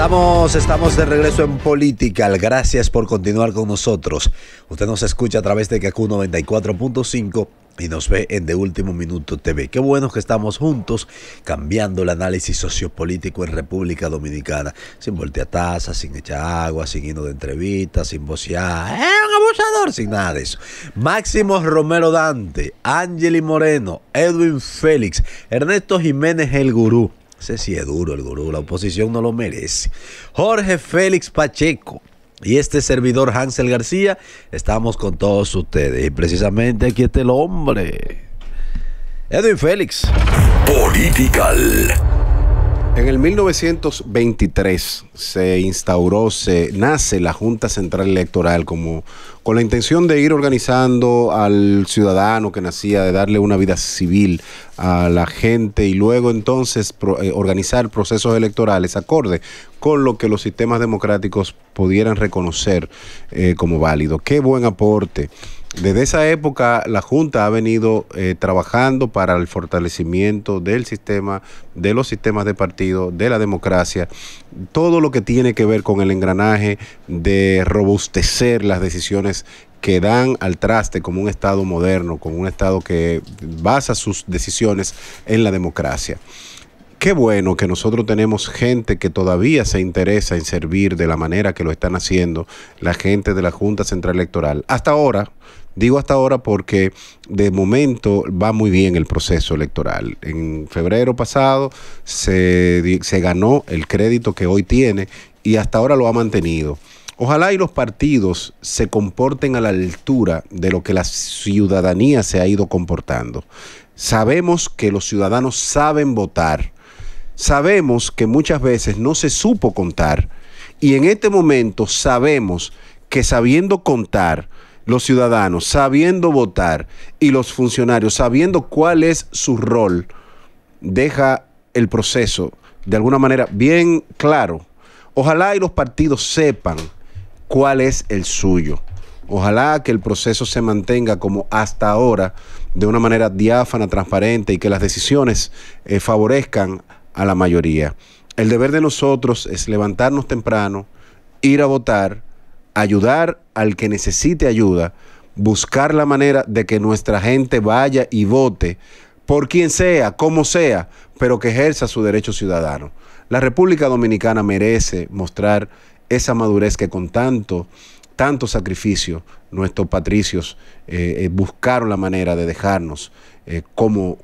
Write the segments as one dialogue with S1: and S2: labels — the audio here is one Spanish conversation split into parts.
S1: Estamos, de regreso en Political. Gracias por continuar con nosotros. Usted nos escucha a través de KQ 94.5 y nos ve en De Último Minuto TV. Qué bueno que estamos juntos cambiando el análisis sociopolítico en República Dominicana. Sin volteatazas, sin echar agua, sin hino de entrevistas, sin vocear. ¡Eh, un abusador! Sin nada de eso. Máximo Romero Dante, Angeli Moreno, Edwin Félix, Ernesto Jiménez el Gurú sé si es duro el gurú, la oposición no lo merece. Jorge Félix Pacheco y este servidor Hansel García, estamos con todos ustedes. Y precisamente aquí está el hombre, Edwin Félix. Political.
S2: En el 1923 se instauró, se nace la Junta Central Electoral como con la intención de ir organizando al ciudadano que nacía, de darle una vida civil a la gente y luego entonces eh, organizar procesos electorales acorde con lo que los sistemas democráticos pudieran reconocer eh, como válido. Qué buen aporte desde esa época, la Junta ha venido eh, trabajando para el fortalecimiento del sistema, de los sistemas de partido, de la democracia, todo lo que tiene que ver con el engranaje de robustecer las decisiones que dan al traste como un Estado moderno, como un Estado que basa sus decisiones en la democracia. Qué bueno que nosotros tenemos gente que todavía se interesa en servir de la manera que lo están haciendo la gente de la Junta Central Electoral. Hasta ahora, Digo hasta ahora porque de momento va muy bien el proceso electoral. En febrero pasado se, ganó el crédito que hoy tiene y hasta ahora lo ha mantenido. Ojalá y los partidos se comporten a la altura de lo que la ciudadanía se ha ido comportando. Sabemos que los ciudadanos saben votar. Sabemos que muchas veces no se supo contar. Y en este momento sabemos que sabiendo contar, los ciudadanos sabiendo votar y los funcionarios sabiendo cuál es su rol, deja el proceso de alguna manera bien claro. Ojalá y los partidos sepan cuál es el suyo. Ojalá que el proceso se mantenga como hasta ahora, de una manera diáfana, transparente y que las decisiones eh, favorezcan a la mayoría. El deber de nosotros es levantarnos temprano, ir a votar ayudar al que necesite ayuda, buscar la manera de que nuestra gente vaya y vote por quien sea, como sea, pero que ejerza su derecho ciudadano. La República Dominicana merece mostrar esa madurez que con tanto, tanto sacrificio nuestros patricios eh, eh, buscaron la manera de dejarnos eh, como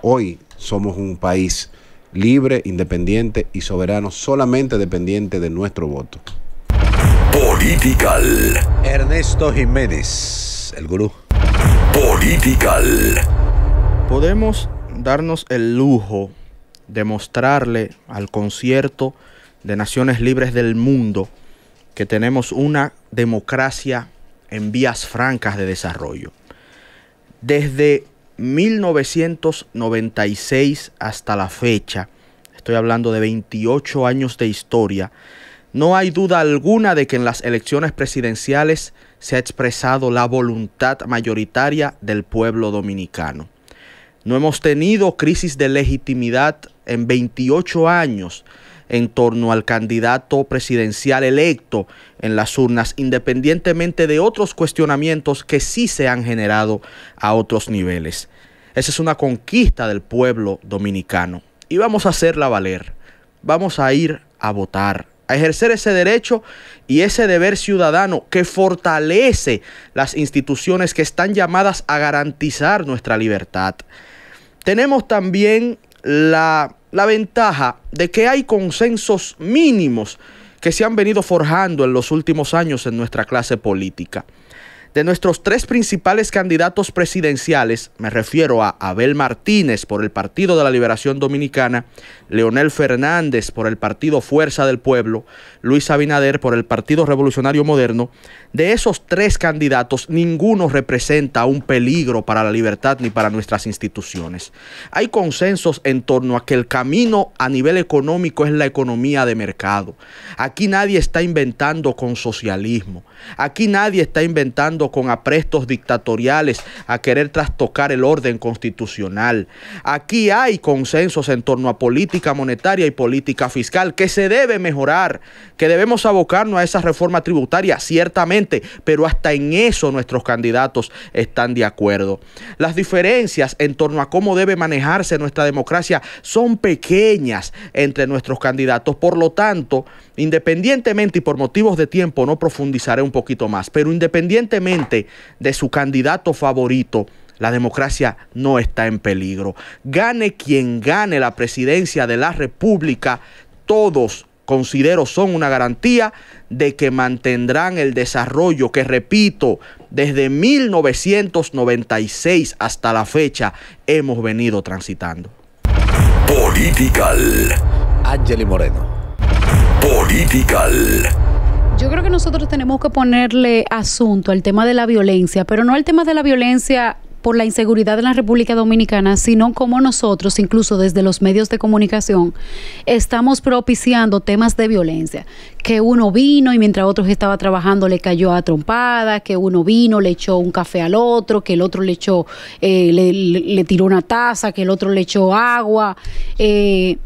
S2: hoy somos un país libre, independiente y soberano, solamente dependiente de nuestro voto.
S1: Political. Ernesto Jiménez, el gurú. Political.
S3: Podemos darnos el lujo de mostrarle al concierto de Naciones Libres del Mundo que tenemos una democracia en vías francas de desarrollo. Desde 1996 hasta la fecha, estoy hablando de 28 años de historia, no hay duda alguna de que en las elecciones presidenciales se ha expresado la voluntad mayoritaria del pueblo dominicano. No hemos tenido crisis de legitimidad en 28 años en torno al candidato presidencial electo en las urnas, independientemente de otros cuestionamientos que sí se han generado a otros niveles. Esa es una conquista del pueblo dominicano y vamos a hacerla valer. Vamos a ir a votar ejercer ese derecho y ese deber ciudadano que fortalece las instituciones que están llamadas a garantizar nuestra libertad. Tenemos también la ventaja de que hay consensos mínimos que se han venido forjando en los últimos años en nuestra clase política de nuestros tres principales candidatos presidenciales, me refiero a Abel Martínez por el Partido de la Liberación Dominicana, Leonel Fernández por el Partido Fuerza del Pueblo, Luis Abinader por el Partido Revolucionario Moderno, de esos tres candidatos ninguno representa un peligro para la libertad ni para nuestras instituciones. Hay consensos en torno a que el camino a nivel económico es la economía de mercado. Aquí nadie está inventando con socialismo. Aquí nadie está inventando con aprestos dictatoriales a querer trastocar el orden constitucional. Aquí hay consensos en torno a política monetaria y política fiscal que se debe mejorar, que debemos abocarnos a esa reforma tributaria, ciertamente, pero hasta en eso nuestros candidatos están de acuerdo. Las diferencias en torno a cómo debe manejarse nuestra democracia son pequeñas entre nuestros candidatos. Por lo tanto, Independientemente, y por motivos de tiempo no profundizaré un poquito más, pero independientemente de su candidato favorito, la democracia no está en peligro. Gane quien gane la presidencia de la República, todos considero son una garantía de que mantendrán el desarrollo que, repito, desde 1996 hasta la fecha hemos venido transitando.
S1: Political. y Moreno. Political.
S4: Yo creo que nosotros tenemos que ponerle asunto al tema de la violencia, pero no al tema de la violencia por la inseguridad en la República Dominicana, sino como nosotros, incluso desde los medios de comunicación, estamos propiciando temas de violencia. Que uno vino y mientras otro estaba trabajando le cayó a trompada, que uno vino, le echó un café al otro, que el otro le echó, eh, le, tiró una taza, que el otro le echó agua. Eh,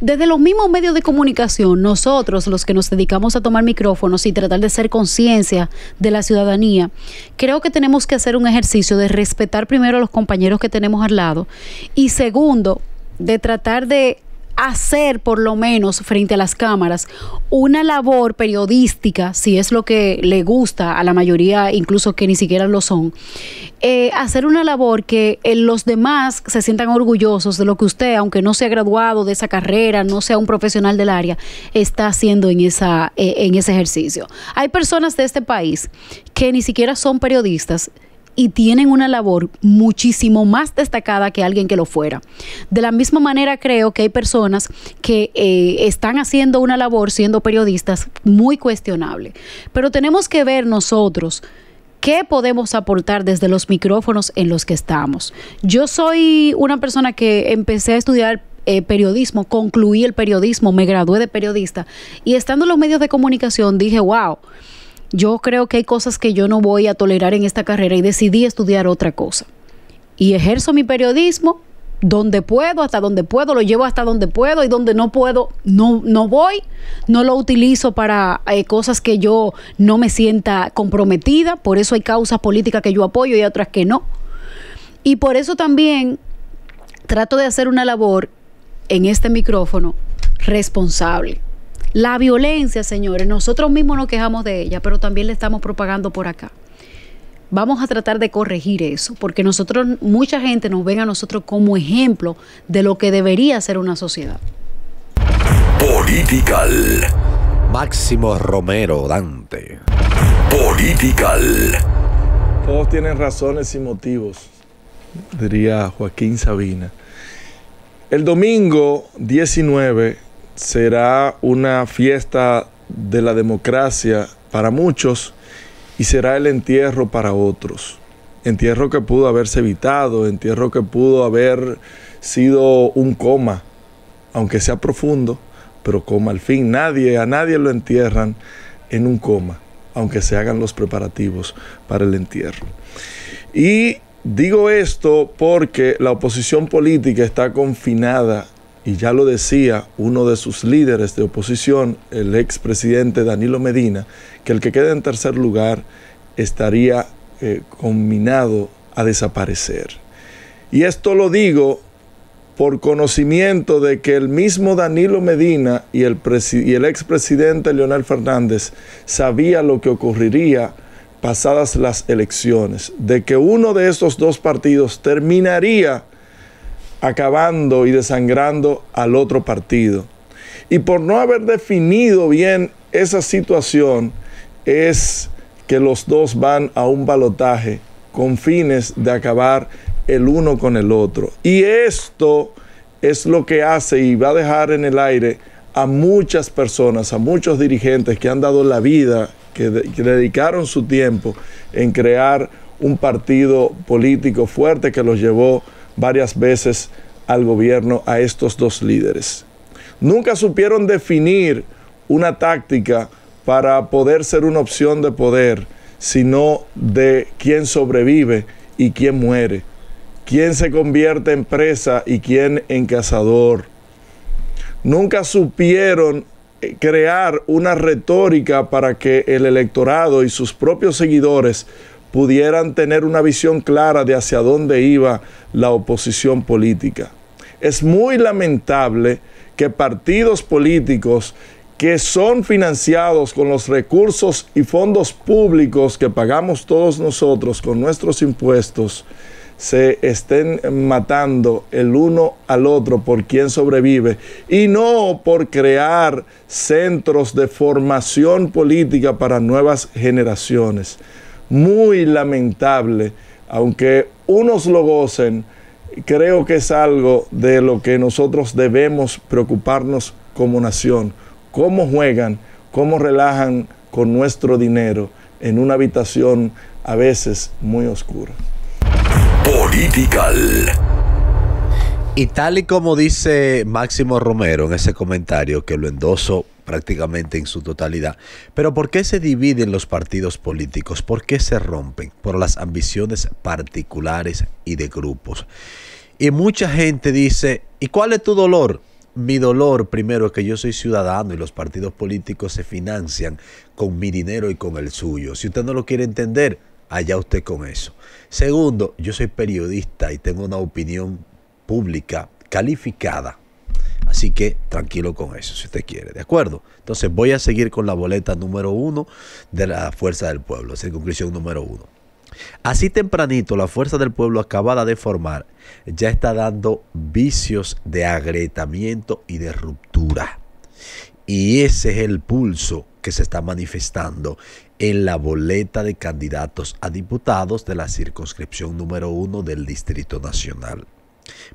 S4: desde los mismos medios de comunicación, nosotros los que nos dedicamos a tomar micrófonos y tratar de ser conciencia de la ciudadanía, creo que tenemos que hacer un ejercicio de respetar primero a los compañeros que tenemos al lado y segundo, de tratar de hacer por lo menos frente a las cámaras una labor periodística, si es lo que le gusta a la mayoría, incluso que ni siquiera lo son, eh, hacer una labor que eh, los demás se sientan orgullosos de lo que usted, aunque no sea graduado de esa carrera, no sea un profesional del área, está haciendo en, esa, eh, en ese ejercicio. Hay personas de este país que ni siquiera son periodistas, y tienen una labor muchísimo más destacada que alguien que lo fuera. De la misma manera creo que hay personas que eh, están haciendo una labor siendo periodistas muy cuestionable, pero tenemos que ver nosotros qué podemos aportar desde los micrófonos en los que estamos. Yo soy una persona que empecé a estudiar eh, periodismo, concluí el periodismo, me gradué de periodista y estando en los medios de comunicación dije, wow yo creo que hay cosas que yo no voy a tolerar en esta carrera y decidí estudiar otra cosa. Y ejerzo mi periodismo donde puedo, hasta donde puedo, lo llevo hasta donde puedo y donde no puedo, no, no voy, no lo utilizo para eh, cosas que yo no me sienta comprometida, por eso hay causas políticas que yo apoyo y otras que no. Y por eso también trato de hacer una labor en este micrófono responsable la violencia, señores, nosotros mismos nos quejamos de ella, pero también la estamos propagando por acá. Vamos a tratar de corregir eso, porque nosotros, mucha gente nos ve a nosotros como ejemplo de lo que debería ser una sociedad.
S1: Political. Máximo Romero Dante. Political.
S5: Todos tienen razones y motivos, diría Joaquín Sabina. El domingo 19 será una fiesta de la democracia para muchos y será el entierro para otros. Entierro que pudo haberse evitado, entierro que pudo haber sido un coma, aunque sea profundo, pero coma al fin. Nadie, a nadie lo entierran en un coma, aunque se hagan los preparativos para el entierro. Y digo esto porque la oposición política está confinada y ya lo decía uno de sus líderes de oposición, el expresidente Danilo Medina, que el que quede en tercer lugar estaría eh, combinado a desaparecer. Y esto lo digo por conocimiento de que el mismo Danilo Medina y el, expresidente Leonel Fernández sabía lo que ocurriría pasadas las elecciones, de que uno de estos dos partidos terminaría acabando y desangrando al otro partido. Y por no haber definido bien esa situación, es que los dos van a un balotaje con fines de acabar el uno con el otro. Y esto es lo que hace y va a dejar en el aire a muchas personas, a muchos dirigentes que han dado la vida, que, dedicaron su tiempo en crear un partido político fuerte que los llevó varias veces al gobierno a estos dos líderes. Nunca supieron definir una táctica para poder ser una opción de poder, sino de quién sobrevive y quién muere, quién se convierte en presa y quién en cazador. Nunca supieron eh, crear una retórica para que el electorado y sus propios seguidores pudieran tener una visión clara de hacia dónde iba la oposición política. Es muy lamentable que partidos políticos que son financiados con los recursos y fondos públicos que pagamos todos nosotros con nuestros impuestos, se estén matando el uno al otro por quien sobrevive y no por crear centros de formación política para nuevas generaciones muy lamentable, aunque unos lo gocen, creo que es algo de lo que nosotros debemos preocuparnos como nación, cómo juegan, cómo relajan con nuestro dinero en una habitación a veces muy oscura.
S1: Y tal y como dice Máximo Romero en ese comentario, que lo endoso prácticamente en su totalidad, pero ¿por qué se dividen los partidos políticos? ¿Por qué se rompen? Por las ambiciones particulares y de grupos. Y mucha gente dice, ¿y cuál es tu dolor? Mi dolor primero es que yo soy ciudadano y los partidos políticos se financian con mi dinero y con el suyo. Si usted no lo quiere entender, allá usted con eso. Segundo, yo soy periodista y tengo una opinión pública calificada. Así que tranquilo con eso, si usted quiere, ¿de acuerdo? Entonces voy a seguir con la boleta número uno de la Fuerza del Pueblo, circunscripción número uno. Así tempranito, la Fuerza del Pueblo acabada de formar ya está dando vicios de agrietamiento y de ruptura. Y ese es el pulso que se está manifestando en la boleta de candidatos a diputados de la circunscripción número uno del Distrito Nacional.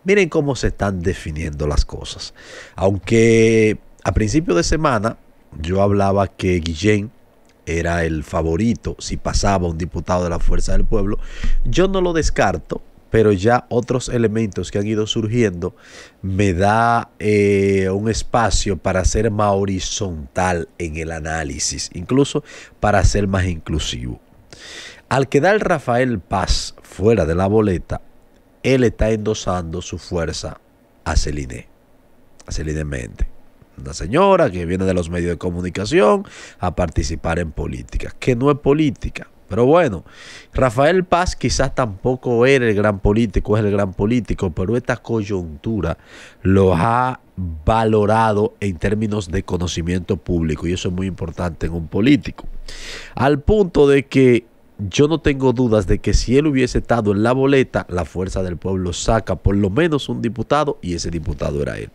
S1: Miren cómo se están definiendo las cosas. Aunque a principio de semana yo hablaba que Guillén era el favorito si pasaba un diputado de la Fuerza del Pueblo, yo no lo descarto, pero ya otros elementos que han ido surgiendo me da eh, un espacio para ser más horizontal en el análisis, incluso para ser más inclusivo. Al quedar Rafael Paz fuera de la boleta, él está endosando su fuerza a Celine, a Celine Mente. Una señora que viene de los medios de comunicación a participar en política, que no es política. Pero bueno, Rafael Paz quizás tampoco era el gran político, es el gran político, pero esta coyuntura lo ha valorado en términos de conocimiento público y eso es muy importante en un político. Al punto de que yo no tengo dudas de que si él hubiese estado en la boleta, la fuerza del pueblo saca por lo menos un diputado y ese diputado era él.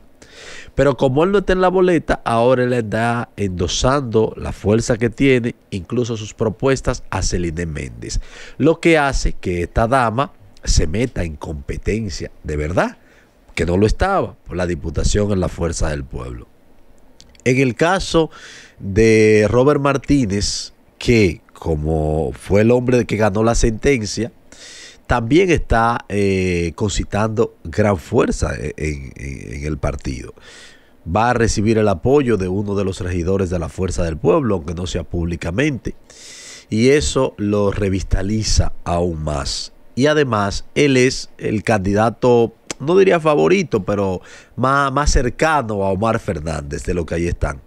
S1: Pero como él no está en la boleta, ahora él está endosando la fuerza que tiene, incluso sus propuestas a Celine Méndez. Lo que hace que esta dama se meta en competencia, de verdad, que no lo estaba, por la diputación en la fuerza del pueblo. En el caso de Robert Martínez, que como fue el hombre que ganó la sentencia, también está eh, concitando gran fuerza e-, en, el partido. Va a recibir el apoyo de uno de los regidores de la Fuerza del Pueblo, aunque no sea públicamente, y eso lo revitaliza aún más. Y además, él es el candidato, no diría favorito, pero más, más cercano a Omar Fernández de lo que ahí están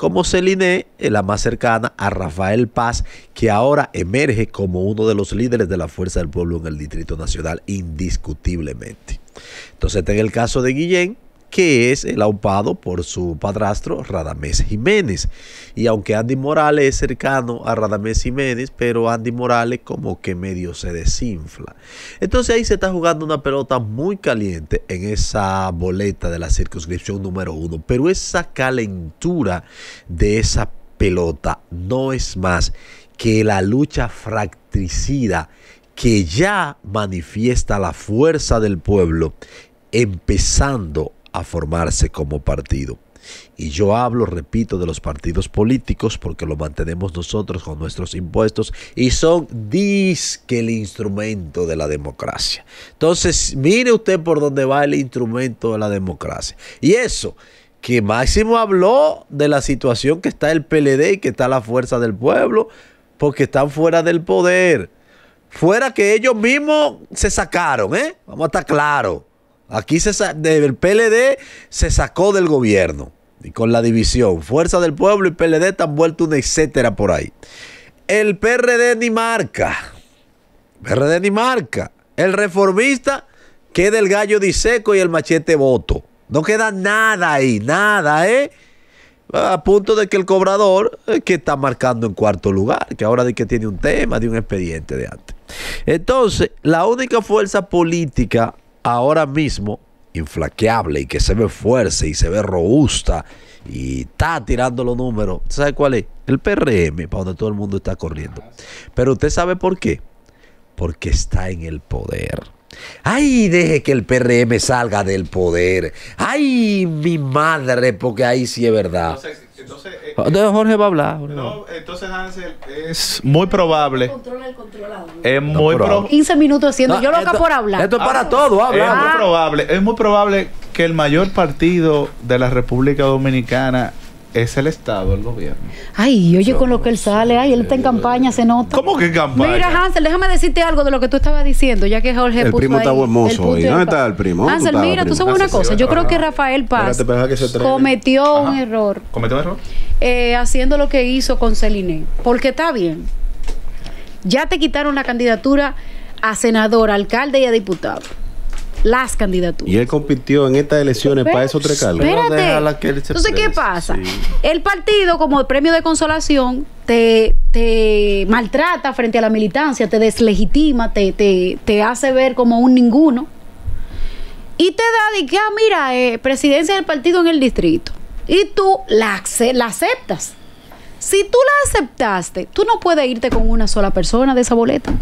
S1: como Celine, eh, la más cercana a Rafael Paz, que ahora emerge como uno de los líderes de la Fuerza del Pueblo en el Distrito Nacional indiscutiblemente. Entonces, en el caso de Guillén, que es el aupado por su padrastro Radamés Jiménez. Y aunque Andy Morales es cercano a Radamés Jiménez, pero Andy Morales como que medio se desinfla. Entonces ahí se está jugando una pelota muy caliente en esa boleta de la circunscripción número uno. Pero esa calentura de esa pelota no es más que la lucha fractricida que ya manifiesta la fuerza del pueblo empezando a formarse como partido. Y yo hablo, repito, de los partidos políticos porque lo mantenemos nosotros con nuestros impuestos y son que el instrumento de la democracia. Entonces, mire usted por dónde va el instrumento de la democracia. Y eso, que Máximo habló de la situación que está el PLD y que está la fuerza del pueblo porque están fuera del poder. Fuera que ellos mismos se sacaron, ¿eh? Vamos a estar claros. Aquí se, el PLD se sacó del gobierno y con la división. Fuerza del Pueblo y PLD están vuelto una etcétera por ahí. El PRD ni marca. PRD ni marca. El reformista queda el gallo diseco y el machete voto. No queda nada ahí, nada, ¿eh? A punto de que el cobrador, eh, que está marcando en cuarto lugar, que ahora de que tiene un tema, de un expediente de antes. Entonces, la única fuerza política ahora mismo inflaqueable y que se ve fuerte y se ve robusta y está tirando los números. ¿Sabe cuál es? El PRM, para donde todo el mundo está corriendo. Pero usted sabe por qué. Porque está en el poder. Ay, deje que el PRM salga del poder. Ay, mi madre, porque ahí sí es verdad. Entonces, eh, ah, Jorge va a hablar. entonces es muy probable. Es muy
S6: probable.
S4: 15 minutos haciendo. yo loca por hablar. Esto es para ah, todo, habla. Ah.
S6: probable, es muy probable que el mayor partido de la República Dominicana es el Estado, el gobierno.
S4: Ay, oye, con lo que él sale, ay, él está en campaña, se nota. ¿Cómo que en campaña? Mira, Hansel, déjame decirte algo de lo que tú estabas diciendo, ya que Jorge El primo está hermoso hoy. ¿Dónde está el primo? Hansel, mira, tú sabes una ah, cosa. Yo creo que Rafael Paz cometió un error. ¿Cometió un error? Eh, haciendo lo que hizo con Celine. Porque está bien. Ya te quitaron la candidatura a senador, alcalde y a diputado las candidaturas.
S2: Y él compitió en estas elecciones para eso tres cargos. Entonces, ¿qué pasa?
S4: El partido, como premio de consolación, te, te maltrata frente a la militancia, te deslegitima, te, hace ver como un ninguno. Y te da que, ah, mira, eh, presidencia del partido en el distrito. Y tú la, la aceptas. Si tú la aceptaste, tú no puedes irte con una sola persona de esa boleta.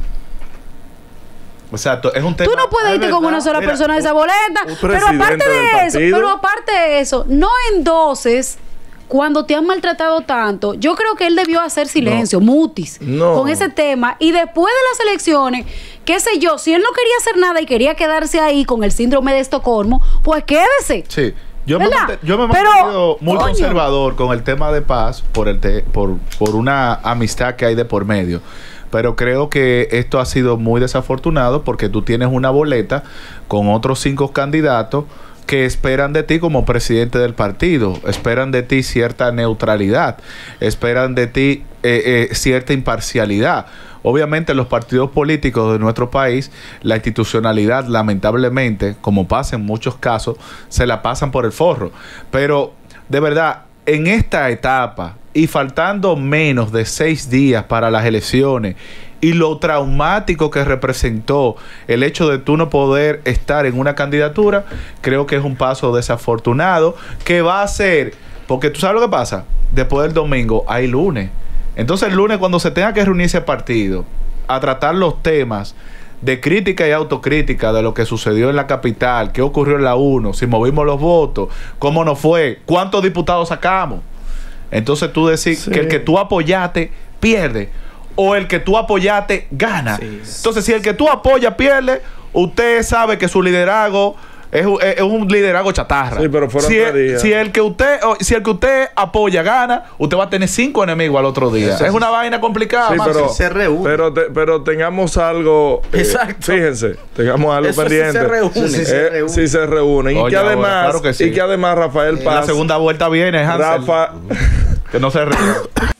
S6: Exacto, es un tema. Tú no puedes ah, irte con una sola persona de esa boleta. pero aparte de eso, pero
S4: aparte de eso, no endoses cuando te han maltratado tanto, yo creo que él debió hacer silencio, mutis, con ese tema. Y después de las elecciones, qué sé yo, si él no quería hacer nada y quería quedarse ahí con el síndrome de Estocolmo, pues quédese.
S6: Sí. Yo me, yo me muy conservador con el tema de paz por, el por, por una amistad que hay de por medio. Pero creo que esto ha sido muy desafortunado porque tú tienes una boleta con otros cinco candidatos que esperan de ti como presidente del partido, esperan de ti cierta neutralidad, esperan de ti eh, eh, cierta imparcialidad. Obviamente los partidos políticos de nuestro país, la institucionalidad lamentablemente, como pasa en muchos casos, se la pasan por el forro. Pero de verdad, en esta etapa y faltando menos de seis días para las elecciones y lo traumático que representó el hecho de tú no poder estar en una candidatura, creo que es un paso desafortunado que va a ser, porque tú sabes lo que pasa, después del domingo hay lunes. Entonces el lunes cuando se tenga que reunirse el partido a tratar los temas de crítica y autocrítica de lo que sucedió en la capital, qué ocurrió en la 1, si movimos los votos, cómo nos fue, cuántos diputados sacamos. Entonces tú decís que el que tú apoyaste pierde o el que tú apoyaste gana. Entonces, si el que tú apoyas pierde, usted sabe que su liderazgo es, un liderazgo chatarra. pero si, el que usted si el que usted apoya gana, usted va a tener cinco enemigos al otro día. es una vaina complicada. pero,
S5: Pero, pero tengamos algo. Eh, fíjense, tengamos algo pendiente. Si eh, se reúne. se reúne. reúnen. y que además, sí. y que además Rafael Paz. la segunda vuelta viene, Rafa. que no se reúne.